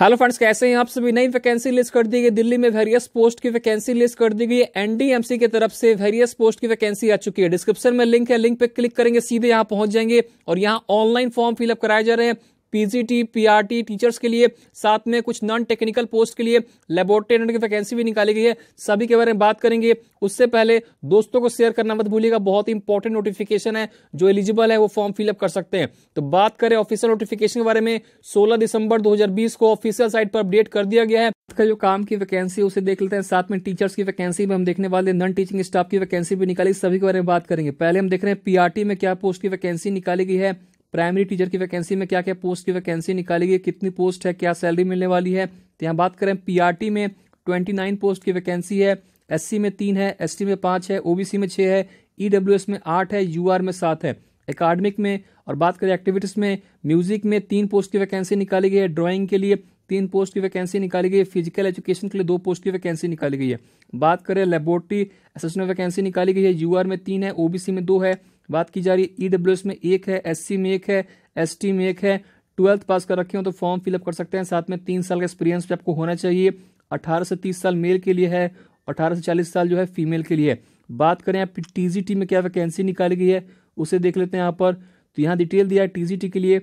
hello friends कैसे हैं आप सभी नई वैकेंसी लिस्ट कर दी गई दिल्ली में वेरियस पोस्ट की वैकेंसी लिस्ट कर दी गई है एनडीएमसी की तरफ से वेरियस पोस्ट की वैकेंसी आ चुकी है डिस्क्रिप्शन में लिंक है लिंक पे क्लिक करेंगे सीधे यहाँ पहुंच जाएंगे और यहाँ ऑनलाइन फॉर्म फिलअप कराए जा रहे हैं पीजीटी पीआरटी टीचर्स के लिए साथ में कुछ नॉन टेक्निकल पोस्ट के लिए लेबोरेटरी की वैकेंसी भी निकाली गई है सभी के बारे में बात करेंगे उससे पहले दोस्तों को शेयर करना मत भूलिएगा बहुत ही इंपॉर्टेंट नोटिफिकेशन है जो एलिजिबल है वो फॉर्म फिलअप कर सकते हैं तो बात करें ऑफिशियल नोटिफिकेशन के बारे में सोलह दिसंबर दो को ऑफिशियल साइट पर अपडेट कर दिया गया है का जो काम की वैकेंसी उसे देख लेते हैं साथ में टीचर्स की वैकेंसी भी हम देखने वाले नॉन टीचिंग स्टाफ की वैकेंसी भी निकाली सभी के बारे में बात करेंगे पहले हम देख रहे हैं पीआरटी में क्या पोस्ट की वैकेंसी निकाली गई है प्राइमरी टीचर की वैकेंसी में क्या क्या पोस्ट की वैकेंसी निकाली गई कितनी पोस्ट है क्या सैलरी मिलने वाली है तो यहाँ बात करें पीआरटी में ट्वेंटी नाइन पोस्ट की वैकेंसी है एससी में तीन है एसटी में पाँच है ओबीसी में छः है ईडब्ल्यूएस e में आठ है यूआर में सात है एकेडमिक में और बात करें एक्टिविटीज़ में म्यूजिक में तीन पोस्ट की वैकेंसी निकाली गई है ड्राइंग के लिए तीन पोस्ट की वैकेंसी निकाली गई है फिजिकल एजुकेशन के लिए दो पोस्ट की वैकेंसी निकाली गई है बात करें लेबोरेटरी असिस्टेंट वैकेंसी निकाली गई है यूआर में तीन है ओबीसी में दो है बात की जा रही है ईडब्ल्यू e में एक है एस में एक है एस में एक है ट्वेल्थ पास कर रखे हो तो फॉर्म फिलअप कर सकते हैं साथ में तीन साल का एक्सपीरियंस भी आपको होना चाहिए अठारह से तीस साल मेल के लिए है अठारह से चालीस साल जो है फीमेल के लिए बात करें आप टीजीटी में क्या वैकेंसी निकाली गई है उसे देख लेते हैं यहाँ पर तो यहाँ डिटेल दिया है टीजीटी के लिए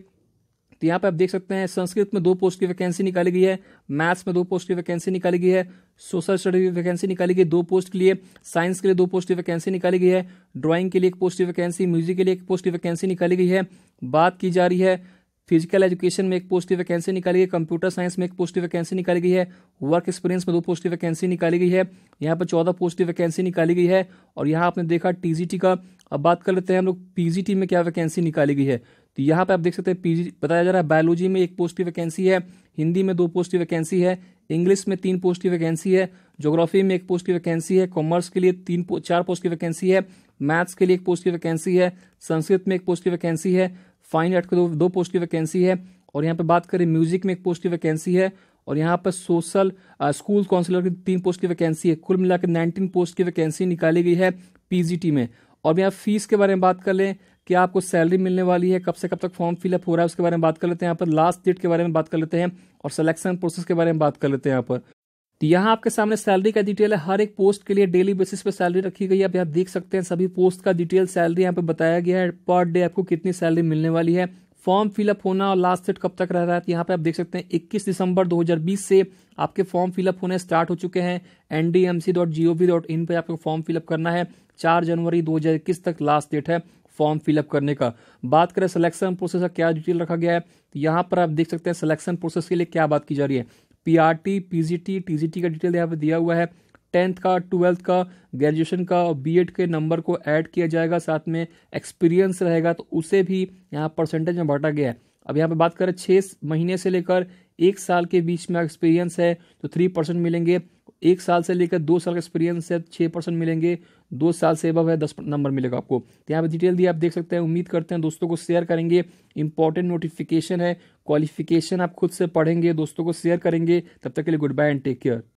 तो यहाँ पे आप देख सकते हैं संस्कृत में दो पोस्ट की वैकेंसी निकाली गई है मैथ्स में दो पोस्ट की वैकेंसी निकाली गई है सोशल स्टडी की वैकेंसी निकाली गई दो पोस्ट के लिए साइंस के लिए दो पोस्ट की वैकेंसी निकाली गई है ड्राइंग के लिए एक पोस्ट की वैकेंसी म्यूजिक के लिए एक पोस्ट की वैकेंसी निकाली गई है बात की जा रही है फिजिकल एजुकेशन में एक पोस्ट की वैकेंसी निकाली गई कंप्यूटर साइंस में एक पोस्ट की वैकेंसी निकाली गई है वर्क एक्सपीरियंस में दो पोस्ट की वैकेंसी निकाली गई है यहाँ पर चौदह पोस्ट की वैकेंसी निकाली गई है और यहाँ आपने देखा टीजीटी का अब बात कर लेते हैं हम लोग पीजीटी में क्या वैकेंसी निकाली गई है तो यहाँ पे आप देख सकते हैं पीजी बताया जा रहा है बायोलॉजी में एक पोस्ट की वैकेंसी है हिंदी में दो पोस्ट की वैकेंसी है इंग्लिश में तीन पोस्ट की वैकेंसी है जोग्राफी में एक पोस्ट की वैकेंसी है कॉमर्स के लिए तीन पो, चार पोस्ट की वैकेंसी है मैथ्स के लिए एक पोस्ट की वैकेंसी है संस्कृत में एक पोस्ट की वैकेंसी है फाइन आर्ट के दो, दो पोस्ट की वैकेंसी है और यहाँ पे बात करें म्यूजिक में एक पोस्ट की वैकेंसी है और यहाँ पर सोशल स्कूल काउंसिलर की तीन पोस्ट की वैकेंसी है कुल मिलाकर नाइनटीन पोस्ट की वैकेंसी निकाली गई है पीजीटी में और यहाँ फीस के बारे में बात कर लें कि आपको सैलरी मिलने वाली है कब से कब तक फॉर्म फिलअप हो रहा है उसके बारे में बात कर लेते हैं यहाँ पर लास्ट डेट के बारे में बात कर लेते हैं और सिलेक्शन प्रोसेस के बारे में बात कर लेते हैं यहाँ पर तो यहाँ आपके सामने सैलरी का डिटेल है हर एक पोस्ट के लिए डेली बेसिस पे सैलरी रखी गई है आप देख सकते हैं सभी पोस्ट का डिटेल सैलरी यहाँ पे बताया गया है पर डे आपको कितनी सैलरी मिलने वाली है फॉर्म फिलअप होना और लास्ट डेट कब तक रह रहा है तो यहाँ पे आप देख सकते हैं 21 दिसंबर 2020 से आपके फॉर्म फिलअप होने स्टार्ट हो चुके हैं NDMC dot G O V dot in पर आपको फॉर्म फिलअप करना है चार जनवरी 2021 तक लास्ट डेट है फॉर्म फिलअप करने का बात करें सिलेक्शन प्रोसेस का क्या डिटेल रखा गया है तो यहाँ पर आप देख सकते हैं सिलेक्शन प्रोसेस के लिए क्या बात की जा रही है P R T P G T T G T का डिटेल यहाँ पर दिया हुआ है टेंथ का ट्वेल्थ का ग्रेजुएशन का और बी के नंबर को ऐड किया जाएगा साथ में एक्सपीरियंस रहेगा तो उसे भी यहाँ परसेंटेज में बांटा गया है अब यहाँ पे बात करें छः महीने से लेकर एक साल के बीच में एक्सपीरियंस है तो थ्री परसेंट मिलेंगे एक साल से लेकर दो साल का एक्सपीरियंस है तो छः परसेंट मिलेंगे दो साल से अब है दस नंबर मिलेगा आपको तो यहाँ पे डिटेल दी आप देख सकते हैं उम्मीद करते हैं दोस्तों को शेयर करेंगे इंपॉर्टेंट नोटिफिकेशन है क्वालिफिकेशन आप खुद से पढ़ेंगे दोस्तों को शेयर करेंगे तब तक के लिए good bye and take care